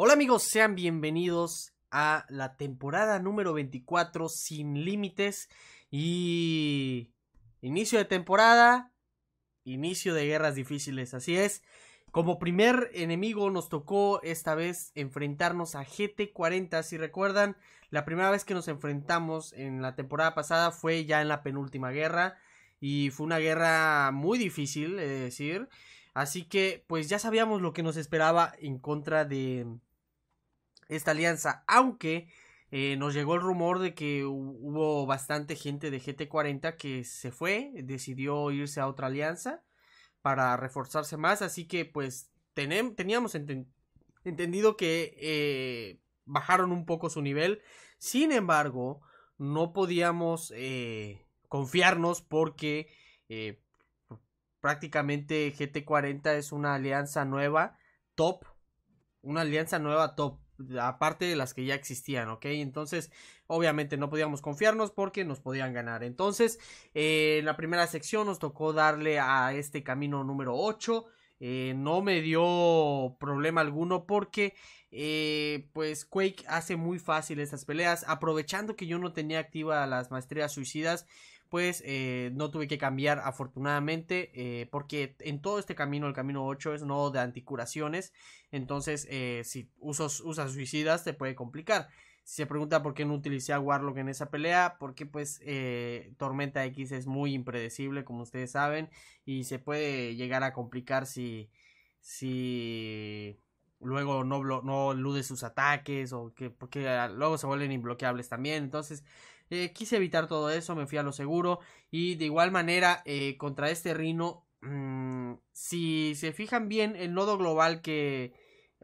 Hola amigos, sean bienvenidos a la temporada número 24 sin límites y inicio de temporada, inicio de guerras difíciles, así es. Como primer enemigo nos tocó esta vez enfrentarnos a GT40, si recuerdan, la primera vez que nos enfrentamos en la temporada pasada fue ya en la penúltima guerra y fue una guerra muy difícil, es de decir. Así que pues ya sabíamos lo que nos esperaba en contra de, esta alianza, aunque eh, nos llegó el rumor de que hubo bastante gente de GT40 que se fue, decidió irse a otra alianza para reforzarse más, así que pues teníamos entendido que eh, bajaron un poco su nivel, sin embargo, no podíamos eh, confiarnos porque prácticamente GT40 es una alianza nueva, top, una alianza nueva top aparte de las que ya existían, ¿ok? Entonces, obviamente no podíamos confiarnos porque nos podían ganar. Entonces, eh, en la primera sección nos tocó darle a este camino número 8. Eh, no me dio problema alguno porque eh, pues Quake hace muy fácil estas peleas aprovechando que yo no tenía activas las maestrías suicidas pues eh, no tuve que cambiar afortunadamente, eh, porque en todo este camino, el camino 8 es no de anticuraciones, entonces eh, si usas, suicidas te puede complicar. Si se pregunta por qué no utilicé a Warlock en esa pelea, porque pues Tormenta X es muy impredecible, como ustedes saben, y se puede llegar a complicar si... si luego no, no elude sus ataques o que porque ah, luego se vuelven inbloqueables también. Entonces, eh, quise evitar todo eso, me fui a lo seguro. Y de igual manera, eh, contra este Rino mm, si se fijan bien, el nodo global que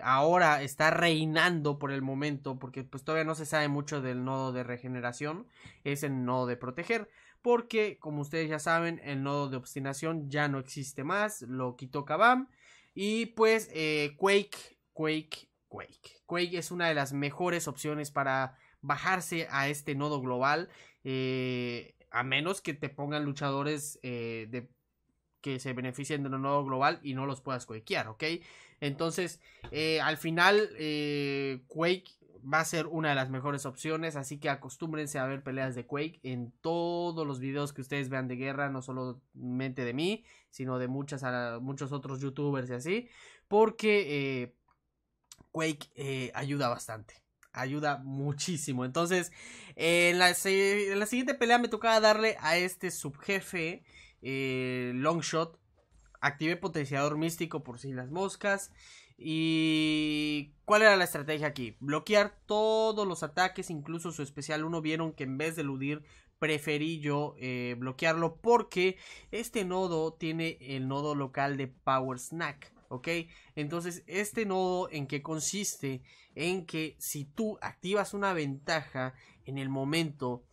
ahora está reinando por el momento, porque pues todavía no se sabe mucho del nodo de regeneración, es el nodo de proteger. Porque, como ustedes ya saben, el nodo de obstinación ya no existe más, lo quitó Kabam. Y pues eh, Quake, Quake, Quake. Quake es una de las mejores opciones para bajarse a este nodo global, eh, a menos que te pongan luchadores eh, que se beneficien de un nodo global y no los puedas quakear, ¿ok? Entonces, eh, al final, Quake va a ser una de las mejores opciones, así que acostúmbrense a ver peleas de Quake en todos los videos que ustedes vean de guerra, no solamente de mí, sino de muchas, ah, muchos otros youtubers y así, porque Quake ayuda bastante ayuda muchísimo. Entonces, eh, en, la, siguiente pelea me tocaba darle a este subjefe eh, Longshot. Activé potenciador místico por si las moscas. ¿Y cuál era la estrategia aquí? Bloquear todos los ataques, incluso su especial 1. Vieron que en vez de eludir, preferí yo eh, bloquearlo porque este nodo tiene el nodo local de Power Snack. ¿ok? Entonces, este nodo en qué consiste? En que si tú activas una ventaja en el momento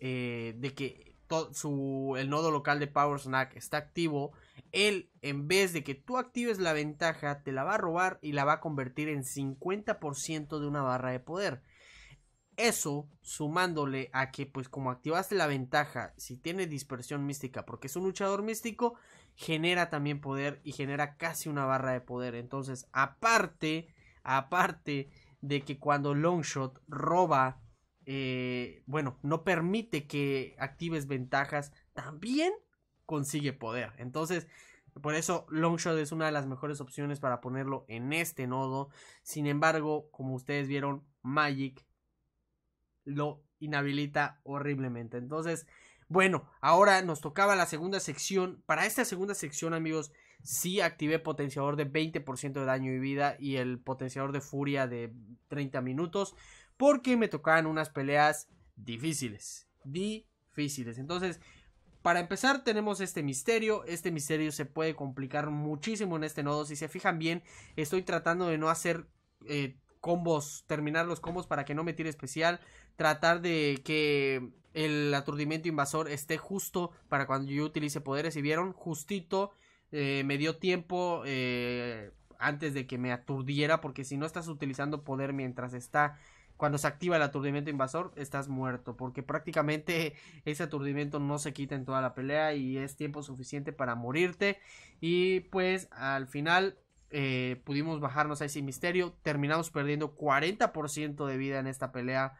eh, de que su, el nodo local de Power Snack está activo, él en vez de que tú actives la ventaja, te la va a robar y la va a convertir en 50% de una barra de poder. Eso sumándole a que pues como activaste la ventaja, si tiene dispersión mística porque es un luchador místico, genera también poder y genera casi una barra de poder. Entonces, aparte, aparte de que cuando Longshot roba, eh, bueno, no permite que actives ventajas, también consigue poder. Entonces, por eso Longshot es una de las mejores opciones para ponerlo en este nodo. Sin embargo, como ustedes vieron, Magic lo inhabilita horriblemente. Entonces, bueno, ahora nos tocaba la segunda sección. Para esta segunda sección, amigos, sí activé potenciador de 20% de daño y vida y el potenciador de furia de 30 minutos porque me tocaban unas peleas difíciles. Difíciles. Entonces, para empezar tenemos este misterio, este misterio se puede complicar muchísimo en este nodo, si se fijan bien, estoy tratando de no hacer eh, combos, terminar los combos para que no me tire especial, tratar de que el aturdimiento invasor esté justo para cuando yo utilice poderes. Y vieron, justito eh, me dio tiempo eh, antes de que me aturdiera, porque si no estás utilizando poder mientras está cuando se activa el aturdimiento invasor, estás muerto. Porque prácticamente ese aturdimiento no se quita en toda la pelea y es tiempo suficiente para morirte. Y pues al final eh, pudimos bajarnos a ese misterio. Terminamos perdiendo 40% de vida en esta pelea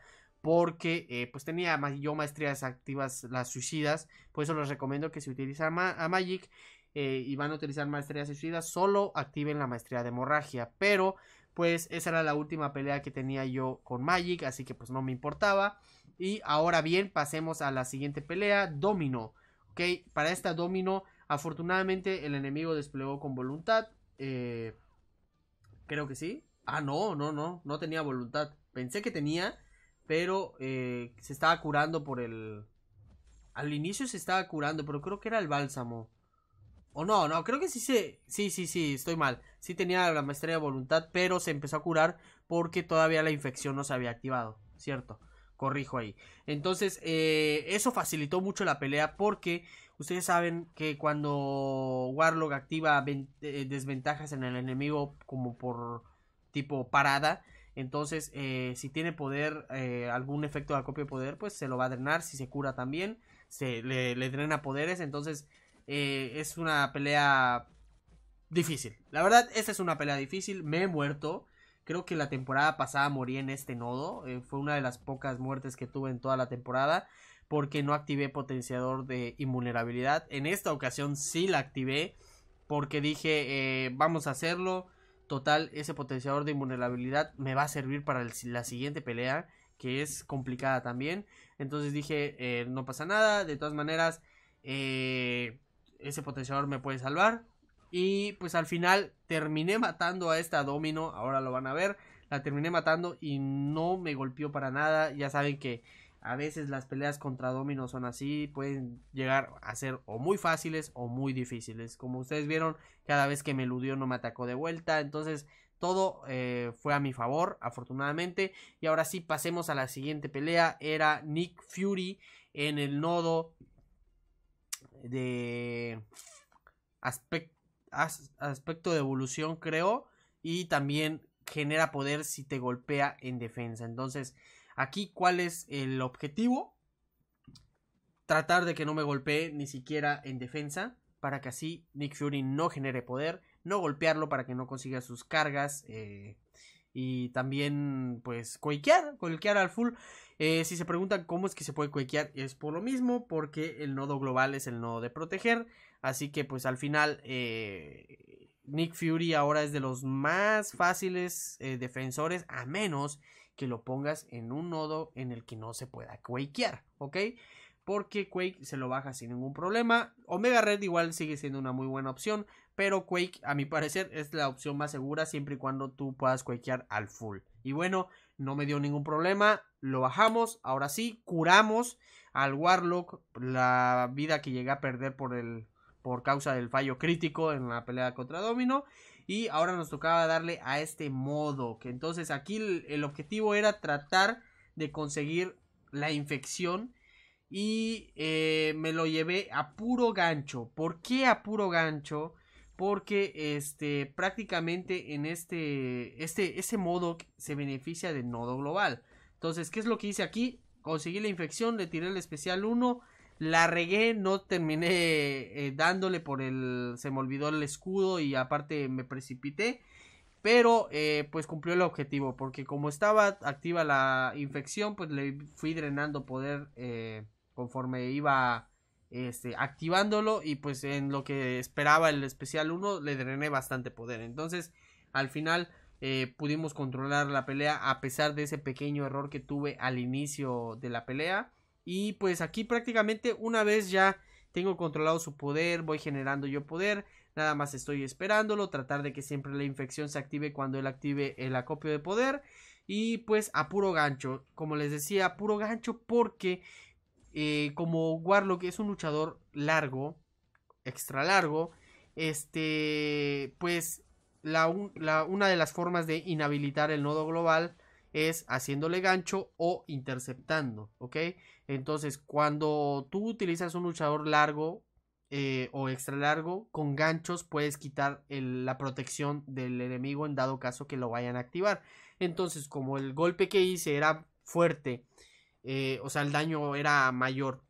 porque eh, pues tenía yo maestrías activas las suicidas, por eso les recomiendo que si utilizan a Magic eh, y van a utilizar maestrías suicidas, solo activen la maestría de hemorragia, pero pues esa era la última pelea que tenía yo con Magic, así que pues no me importaba. Y ahora bien, pasemos a la siguiente pelea, Domino, ¿ok? Para esta Domino, afortunadamente el enemigo desplegó con voluntad, eh, creo que sí. Ah, no, no, no, no tenía voluntad. Pensé que tenía, pero eh, se estaba curando por el... Al inicio se estaba curando, pero creo que era el bálsamo. O no, no, creo que sí se... Sí, sí, sí, estoy mal. Sí tenía la maestría de voluntad, pero se empezó a curar porque todavía la infección no se había activado, ¿cierto? Corrijo ahí. Entonces, eh, eso facilitó mucho la pelea porque ustedes saben que cuando Warlock activa eh, desventajas en el enemigo como por tipo parada, entonces, eh, si tiene poder, eh, algún efecto de acopio de poder, pues se lo va a drenar. Si se cura también, se le, drena poderes. Entonces, eh, es una pelea difícil. La verdad, esta es una pelea difícil. Me he muerto. Creo que la temporada pasada morí en este nodo. fue una de las pocas muertes que tuve en toda la temporada. Porque no activé potenciador de invulnerabilidad. En esta ocasión sí la activé. Porque dije, vamos a hacerlo Total, ese potenciador de invulnerabilidad me va a servir para la siguiente pelea, que es complicada también. Entonces dije, eh, no pasa nada, de todas maneras, eh, ese potenciador me puede salvar. Y pues al final terminé matando a esta domino, ahora lo van a ver, la terminé matando y no me golpeó para nada, ya saben que a veces las peleas contra Domino son así, pueden llegar a ser o muy fáciles o muy difíciles. Como ustedes vieron, cada vez que me eludió no me atacó de vuelta, entonces todo eh, fue a mi favor, afortunadamente. Y ahora sí, pasemos a la siguiente pelea. Era Nick Fury en el nodo de aspecto de evolución, creo. Y también genera poder si te golpea en defensa. Entonces, Aquí, ¿cuál es el objetivo? Tratar de que no me golpee ni siquiera en defensa, para que así Nick Fury no genere poder, no golpearlo para que no consiga sus cargas. Eh, y también pues coiquear, coiquear al full. Eh, si se preguntan cómo es que se puede coiquear, es por lo mismo, porque el nodo global es el nodo de proteger, así que pues al final eh, Nick Fury ahora es de los más fáciles eh, defensores, a menos que lo pongas en un nodo en el que no se pueda quakear, ¿ok? Porque Quake se lo baja sin ningún problema. Omega Red igual sigue siendo una muy buena opción, pero Quake, a mi parecer, es la opción más segura siempre y cuando tú puedas quakear al full. Y bueno, no me dio ningún problema, lo bajamos, ahora sí, curamos al Warlock la vida que llega a perder por el por causa del fallo crítico en la pelea contra Domino. Y ahora nos tocaba darle a este modo. Que entonces aquí el, objetivo era tratar de conseguir la infección. Y eh, me lo llevé a puro gancho. ¿Por qué a puro gancho? Porque este, prácticamente en este, este ese modo se beneficia del nodo global. Entonces, ¿qué es lo que hice aquí? Conseguí la infección, le tiré el especial 1 la regué, no terminé eh, dándole por el... Se me olvidó el escudo y aparte me precipité. Pero eh, pues cumplió el objetivo. Porque como estaba activa la infección, pues le fui drenando poder eh, conforme iba este, activándolo. Y pues en lo que esperaba el especial 1, le drené bastante poder. Entonces al final pudimos controlar la pelea a pesar de ese pequeño error que tuve al inicio de la pelea. Y pues aquí prácticamente una vez ya tengo controlado su poder, voy generando yo poder, nada más estoy esperándolo, tratar de que siempre la infección se active cuando él active el acopio de poder. Y pues a puro gancho, como les decía, a puro gancho porque eh, como Warlock es un luchador largo, extra largo, este, pues la, una de las formas de inhabilitar el nodo global es haciéndole gancho o interceptando, ¿ok? Entonces, cuando tú utilizas un luchador largo eh, o extra largo, con ganchos puedes quitar la protección del enemigo en dado caso que lo vayan a activar. Entonces, como el golpe que hice era fuerte, eh, o sea, el daño era mayor.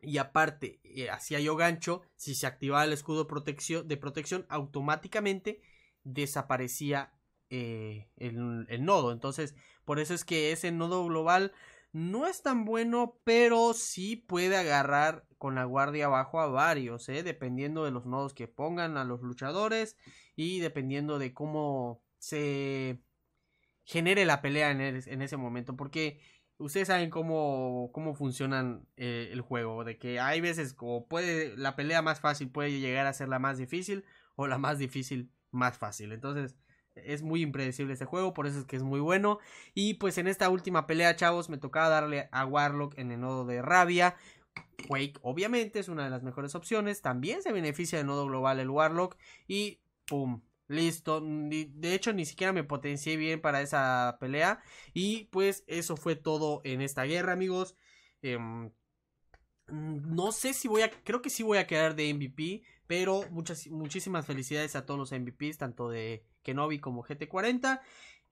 Y aparte, eh, hacía yo gancho, si se activaba el escudo de protección, automáticamente desaparecía el nodo. Entonces, por eso es que ese nodo global no es tan bueno, pero sí puede agarrar con la guardia abajo a varios, ¿eh? dependiendo de los nodos que pongan a los luchadores y dependiendo de cómo se genere la pelea en, ese momento, porque ustedes saben cómo, cómo funcionan eh, el juego, de que hay veces como puede, la pelea más fácil puede llegar a ser la más difícil o la más difícil más fácil, entonces es muy impredecible este juego, por eso es que es muy bueno. Y pues en esta última pelea, chavos, me tocaba darle a Warlock en el nodo de rabia. Quake obviamente es una de las mejores opciones, también se beneficia del nodo global el Warlock y ¡pum! Listo, de hecho ni siquiera me potencié bien para esa pelea y pues eso fue todo en esta guerra amigos. Em, no sé si voy a, creo que sí voy a quedar de MVP, pero muchas, muchísimas felicidades a todos los MVPs, tanto de Kenobi como GT40.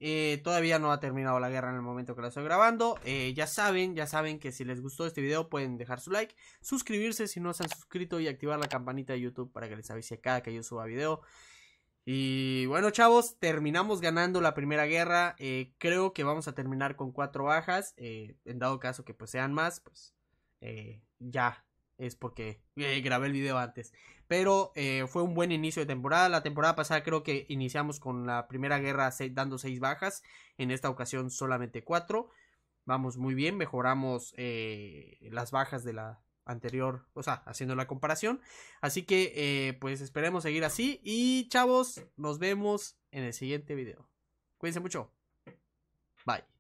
Eh, todavía no ha terminado la guerra en el momento que la estoy grabando. Eh, ya saben, ya saben que si les gustó este video pueden dejar su like, suscribirse si no se han suscrito y activar la campanita de YouTube para que les avise cada que yo suba video. Y bueno, chavos, terminamos ganando la primera guerra. Eh, creo que vamos a terminar con cuatro bajas. en dado caso que pues sean más, pues ya es porque grabé el video antes pero eh, fue un buen inicio de temporada. La temporada pasada creo que iniciamos con la primera guerra dando seis bajas, en esta ocasión solamente cuatro. Vamos muy bien, mejoramos eh, las bajas de la anterior, o sea, haciendo la comparación. Así que, eh, pues esperemos seguir así. Y chavos, nos vemos en el siguiente video. Cuídense mucho. Bye.